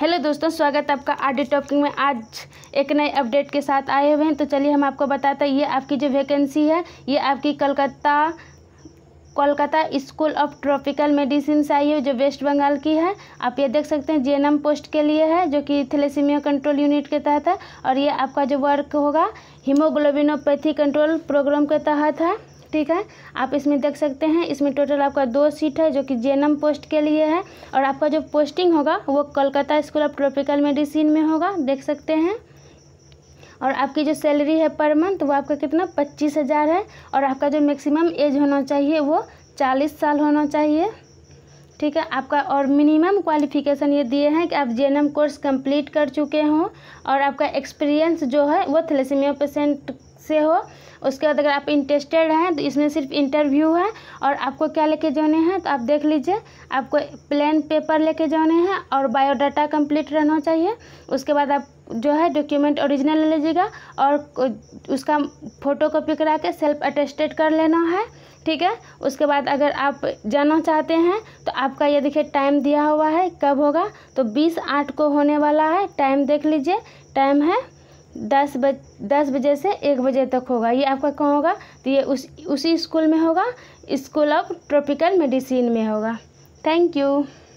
hello दोस्तों स्वागत है आपका आर टॉकिंग में आज एक नए अपडेट के साथ आए हुए हैं तो चलिए हम आपको बताते हैं ये आपकी जो वैकेंसी है ये आपकी Calcutta Kolkata School of Tropical Medicine से आई है जो वेस्ट बंगाल की है आप ये देख सकते हैं जेएनएम पोस्ट के लिए है जो कि थेलेसीमिया कंट्रोल यूनिट के तहत है और ये आपका जो वर्क होगा हीमोग्लोबिनोपैथी कंट्रोल प्रोग्राम के तहत है ठीक है आप इसमें देख सकते हैं इसमें टोटल आपका दो सीट है जो कि जे पोस्ट के लिए है और आपका जो पोस्टिंग होगा वो Kolkata School of Tropical Medicine में होगा देख सकते हैं और आपकी जो सैलरी है पर मंथ वो आपका कितना पच्चीस हज़ार है और आपका जो मैक्सिमम एज होना चाहिए वो चालीस साल होना चाहिए ठीक है आपका और मिनिमम क्वालिफिकेशन ये दिए हैं कि आप जे कोर्स कंप्लीट कर चुके हों और आपका एक्सपीरियंस जो है वो थलेसीमिया पेशेंट से हो उसके बाद अगर आप इंटरेस्टेड हैं तो इसमें सिर्फ इंटरव्यू है और आपको क्या लेके जाने हैं तो आप देख लीजिए आपको प्लेन पेपर लेके जाने हैं और बायोडाटा कंप्लीट रहना चाहिए उसके बाद आप जो है डॉक्यूमेंट ओरिजिनल ले लीजिएगा और उसका फ़ोटो कॉपी करा के सेल्फ अटेस्टेड कर लेना है ठीक है उसके बाद अगर आप जाना चाहते हैं तो आपका ये देखिए टाइम दिया हुआ है कब होगा तो बीस आठ को होने वाला है टाइम देख लीजिए टाइम है दस बज दस बजे से एक बजे तक होगा ये आपका कहाँ होगा तो ये उस उसी स्कूल में होगा स्कूल ऑफ ट्रॉपिकल मेडिसिन में होगा थैंक यू